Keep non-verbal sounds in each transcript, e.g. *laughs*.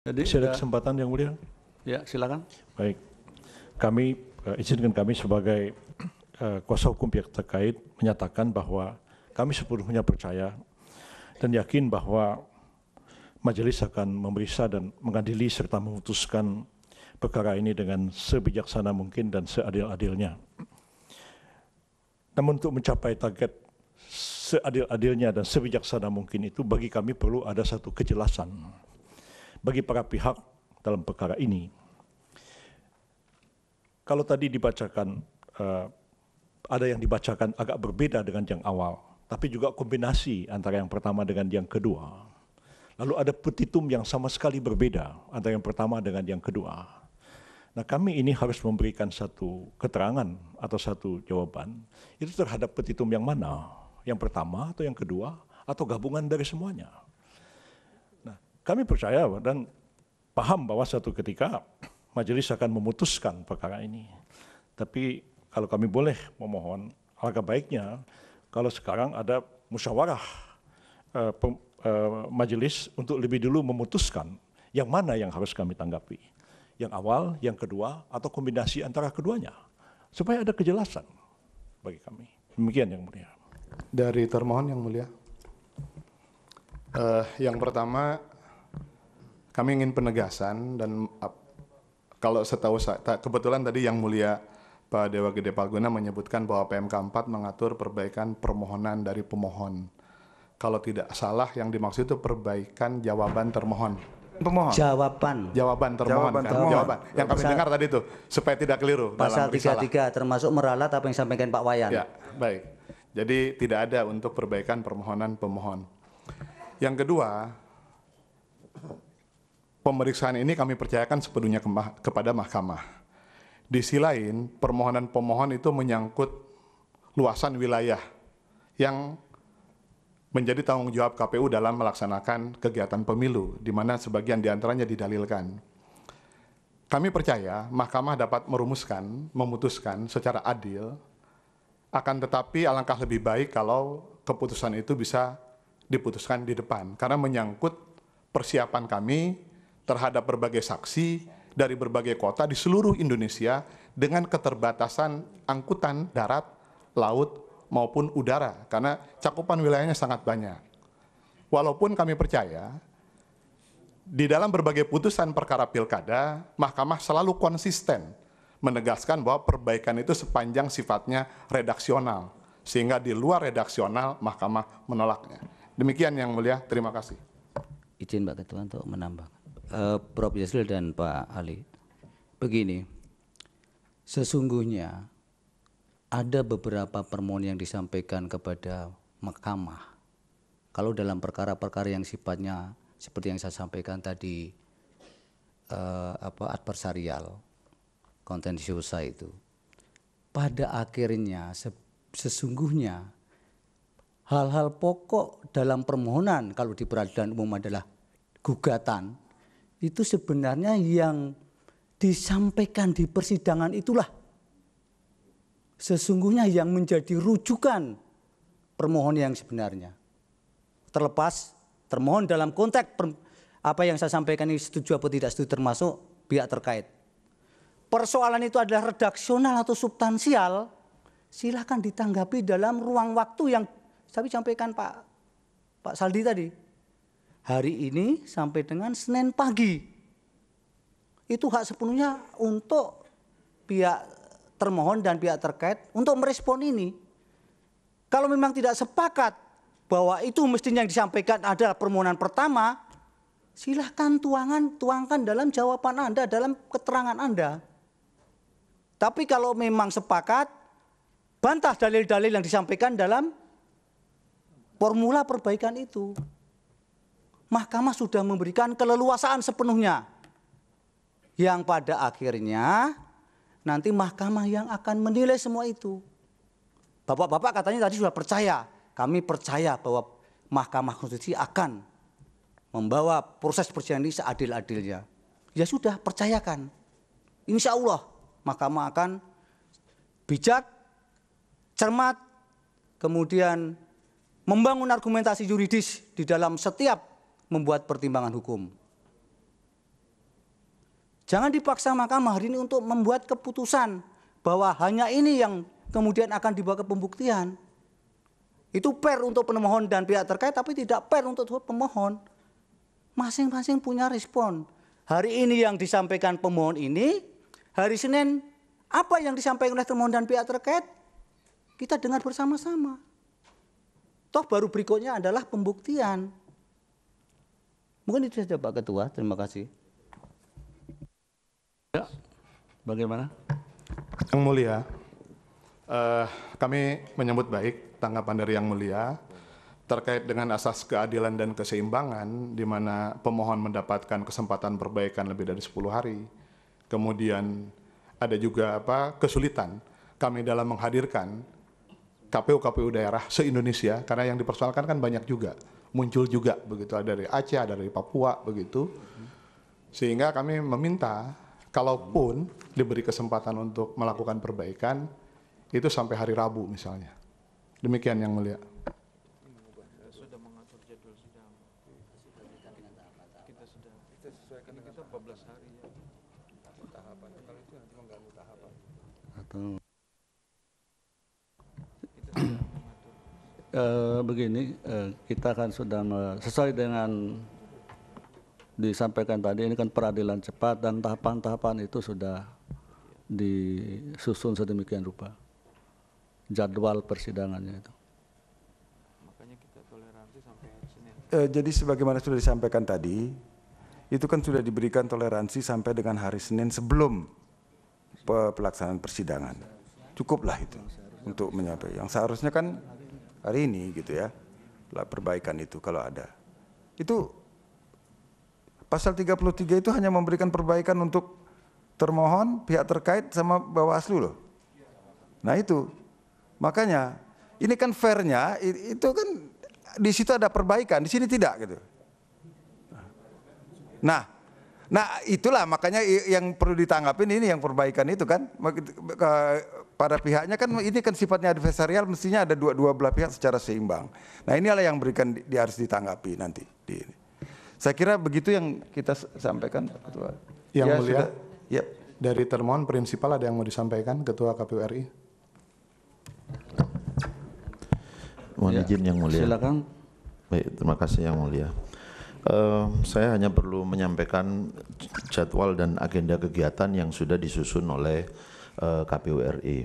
Jadi ada kesempatan yang mulia? Ya, silakan. Baik. Kami uh, izinkan kami sebagai uh, kuasa hukum pihak terkait menyatakan bahwa kami sepenuhnya percaya dan yakin bahwa majelis akan memeriksa dan mengadili serta memutuskan perkara ini dengan sebijaksana mungkin dan seadil-adilnya. Namun untuk mencapai target seadil-adilnya dan sebijaksana mungkin itu bagi kami perlu ada satu kejelasan bagi para pihak dalam perkara ini. Kalau tadi dibacakan, uh, ada yang dibacakan agak berbeda dengan yang awal, tapi juga kombinasi antara yang pertama dengan yang kedua. Lalu ada petitum yang sama sekali berbeda antara yang pertama dengan yang kedua. Nah kami ini harus memberikan satu keterangan atau satu jawaban itu terhadap petitum yang mana? Yang pertama atau yang kedua atau gabungan dari semuanya? Kami percaya dan paham bahwa satu ketika majelis akan memutuskan perkara ini. Tapi kalau kami boleh memohon, alangkah baiknya kalau sekarang ada musyawarah uh, uh, majelis untuk lebih dulu memutuskan yang mana yang harus kami tanggapi. Yang awal, yang kedua, atau kombinasi antara keduanya. Supaya ada kejelasan bagi kami. Demikian yang mulia. Dari termohon yang mulia. Uh, yang pertama, kami ingin penegasan dan kalau setahu saya kebetulan tadi yang mulia Pak Dewa Gede Palguna menyebutkan bahwa PMK 4 mengatur perbaikan permohonan dari pemohon. Kalau tidak salah yang dimaksud itu perbaikan jawaban termohon. Pemohon. Jawaban. Jawaban termohon. Jawaban. Kan? termohon. jawaban. Yang kami dengar tadi itu supaya tidak keliru pasal tiga Pasal 33 termasuk meralat apa yang disampaikan Pak Wayan. Ya, baik. Jadi tidak ada untuk perbaikan permohonan pemohon. Yang kedua, pemeriksaan ini kami percayakan sepenuhnya kepada mahkamah. Di sisi lain, permohonan pemohon itu menyangkut luasan wilayah yang menjadi tanggung jawab KPU dalam melaksanakan kegiatan pemilu, di mana sebagian diantaranya didalilkan. Kami percaya mahkamah dapat merumuskan, memutuskan secara adil, akan tetapi alangkah lebih baik kalau keputusan itu bisa diputuskan di depan, karena menyangkut persiapan kami terhadap berbagai saksi dari berbagai kota di seluruh Indonesia dengan keterbatasan angkutan darat, laut, maupun udara karena cakupan wilayahnya sangat banyak. Walaupun kami percaya di dalam berbagai putusan perkara pilkada, Mahkamah selalu konsisten menegaskan bahwa perbaikan itu sepanjang sifatnya redaksional, sehingga di luar redaksional Mahkamah menolaknya. Demikian yang mulia, terima kasih. Izin Pak Ketua untuk menambah uh, Prof. Yasril dan Pak Ali. Begini, sesungguhnya ada beberapa permohonan yang disampaikan kepada mahkamah. Kalau dalam perkara-perkara yang sifatnya seperti yang saya sampaikan tadi, uh, apa adversarial, kontentiusa itu, pada akhirnya se sesungguhnya hal-hal pokok dalam permohonan kalau di peradilan umum adalah gugatan itu sebenarnya yang disampaikan di persidangan itulah sesungguhnya yang menjadi rujukan permohon yang sebenarnya. Terlepas termohon dalam konteks per, apa yang saya sampaikan ini setuju atau tidak setuju termasuk pihak terkait. Persoalan itu adalah redaksional atau substansial, silahkan ditanggapi dalam ruang waktu yang saya sampaikan Pak Pak Saldi tadi hari ini sampai dengan Senin pagi. Itu hak sepenuhnya untuk pihak termohon dan pihak terkait untuk merespon ini. Kalau memang tidak sepakat bahwa itu mestinya yang disampaikan adalah permohonan pertama, silahkan tuangan tuangkan dalam jawaban Anda, dalam keterangan Anda. Tapi kalau memang sepakat, bantah dalil-dalil yang disampaikan dalam formula perbaikan itu mahkamah sudah memberikan keleluasaan sepenuhnya. Yang pada akhirnya nanti mahkamah yang akan menilai semua itu. Bapak-bapak katanya tadi sudah percaya, kami percaya bahwa Mahkamah Konstitusi akan membawa proses persidangan ini seadil-adilnya. Ya sudah, percayakan. Insya Allah Mahkamah akan bijak, cermat, kemudian membangun argumentasi yuridis di dalam setiap membuat pertimbangan hukum. Jangan dipaksa mahkamah hari ini untuk membuat keputusan bahwa hanya ini yang kemudian akan dibawa ke pembuktian. Itu per untuk penemohon dan pihak terkait tapi tidak per untuk pemohon. Masing-masing punya respon. Hari ini yang disampaikan pemohon ini, hari Senin apa yang disampaikan oleh pemohon dan pihak terkait kita dengar bersama-sama. Toh baru berikutnya adalah pembuktian. Mungkin itu saja Pak Ketua. Terima kasih. Ya, bagaimana? Yang mulia, uh, kami menyambut baik tanggapan dari yang mulia terkait dengan asas keadilan dan keseimbangan, di mana pemohon mendapatkan kesempatan perbaikan lebih dari 10 hari. Kemudian ada juga apa kesulitan kami dalam menghadirkan KPU-KPU daerah se-Indonesia, karena yang dipersoalkan kan banyak juga muncul juga begitu ada dari Aceh, ada dari Papua begitu. Sehingga kami meminta kalaupun diberi kesempatan untuk melakukan perbaikan itu sampai hari Rabu misalnya. Demikian yang mulia. eh, begini, eh, kita kan sudah sesuai dengan disampaikan tadi ini kan peradilan cepat dan tahapan-tahapan itu sudah disusun sedemikian rupa jadwal persidangannya itu. Makanya kita toleransi sampai Senin. Eh, jadi sebagaimana sudah disampaikan tadi, itu kan sudah diberikan toleransi sampai dengan hari Senin sebelum pelaksanaan persidangan. Cukuplah itu untuk menyampaikan. Yang seharusnya kan hari ini gitu ya lah perbaikan itu kalau ada itu pasal 33 itu hanya memberikan perbaikan untuk termohon pihak terkait sama Bawaslu loh nah itu makanya ini kan fairnya itu kan di situ ada perbaikan di sini tidak gitu nah Nah itulah makanya yang perlu ditanggapi ini yang perbaikan itu kan pada pihaknya kan ini kan sifatnya adversarial mestinya ada dua dua belah pihak secara seimbang. Nah inilah yang berikan di, harus ditanggapi nanti. Di, saya kira begitu yang kita sampaikan ketua. Yang ya, mulia. Sudah, yep. Dari termohon prinsipal ada yang mau disampaikan ketua KPU RI. Mohon ya. izin yang mulia. Silakan. Baik, terima kasih yang mulia. Uh, saya hanya perlu menyampaikan jadwal dan agenda kegiatan yang sudah disusun oleh uh, eh, KPU RI.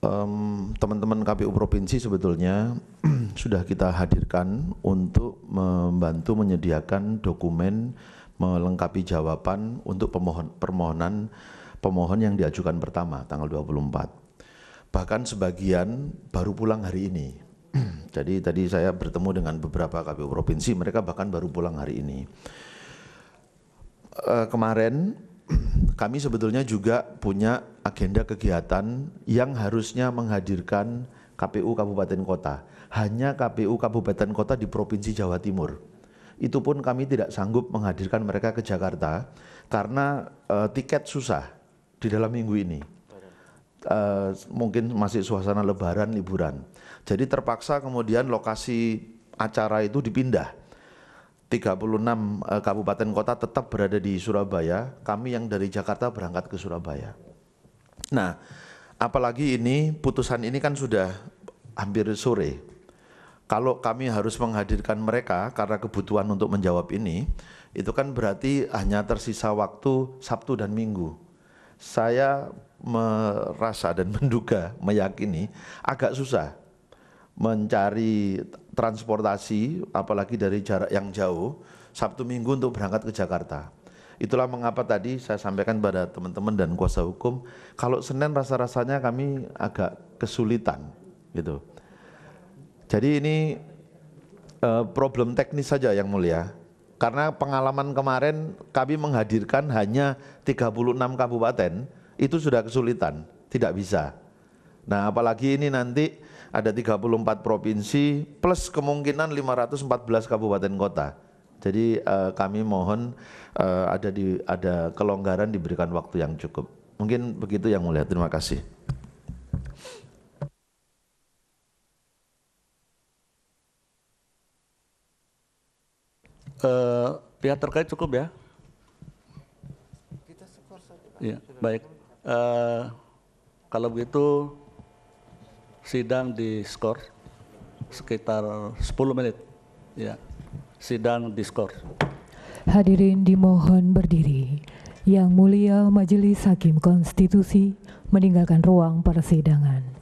teman teman-teman KPU provinsi sebetulnya *clears throat* sudah kita hadirkan untuk membantu menyediakan dokumen melengkapi jawaban untuk pemohon permohonan pemohon yang diajukan pertama tanggal 24. Bahkan sebagian baru pulang hari ini. *clears throat* Jadi tadi saya bertemu dengan beberapa KPU provinsi, mereka bahkan baru pulang hari ini. Uh, kemarin kami sebetulnya juga punya agenda kegiatan yang harusnya menghadirkan KPU Kabupaten Kota. Hanya KPU Kabupaten Kota di Provinsi Jawa Timur. Itu pun kami tidak sanggup menghadirkan mereka ke Jakarta karena uh, tiket susah di dalam minggu ini. Uh, mungkin masih suasana lebaran liburan. Jadi terpaksa kemudian lokasi acara itu dipindah 36 eh, kabupaten kota tetap berada di Surabaya, kami yang dari Jakarta berangkat ke Surabaya. Nah, apalagi ini putusan ini kan sudah hampir sore. Kalau kami harus menghadirkan mereka karena kebutuhan untuk menjawab ini, itu kan berarti hanya tersisa waktu Sabtu dan Minggu. Saya merasa dan *laughs* menduga, meyakini agak susah mencari transportasi apalagi dari jarak yang jauh Sabtu Minggu untuk berangkat ke Jakarta. Itulah mengapa tadi saya sampaikan pada teman-teman dan kuasa hukum kalau Senin rasa-rasanya kami agak kesulitan gitu. Jadi ini uh, problem teknis saja yang mulia. Karena pengalaman kemarin kami menghadirkan hanya 36 kabupaten, itu sudah kesulitan, tidak bisa. Nah, apalagi ini nanti ada 34 provinsi plus kemungkinan 514 kabupaten kota. Jadi uh, kami mohon uh, ada di ada kelonggaran diberikan waktu yang cukup. Mungkin begitu yang mulia. Terima kasih. Uh, pihak terkait cukup ya. Kita skor saja. Ya, baik. Uh, kalau begitu sidang di skor sekitar 10 menit. Ya, sidang di skor. Hadirin dimohon berdiri. Yang Mulia Majelis Hakim Konstitusi meninggalkan ruang persidangan.